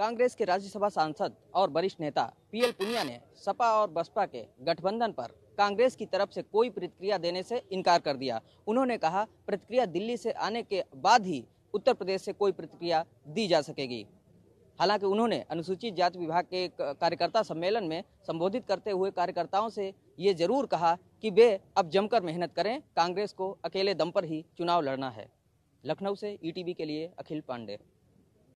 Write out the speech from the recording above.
कांग्रेस के राज्यसभा सांसद और वरिष्ठ नेता पीएल पुनिया ने सपा और बसपा के गठबंधन पर कांग्रेस की तरफ से कोई प्रतिक्रिया देने से इनकार कर दिया उन्होंने कहा प्रतिक्रिया दिल्ली से आने के बाद ही उत्तर प्रदेश से कोई प्रतिक्रिया दी जा सकेगी हालांकि उन्होंने अनुसूचित जाति विभाग के कार्यकर्ता सम्मेलन में संबोधित करते हुए कार्यकर्ताओं से ये जरूर कहा कि वे अब जमकर मेहनत करें कांग्रेस को अकेले दम पर ही चुनाव लड़ना है लखनऊ से ईटीवी के लिए अखिल पांडे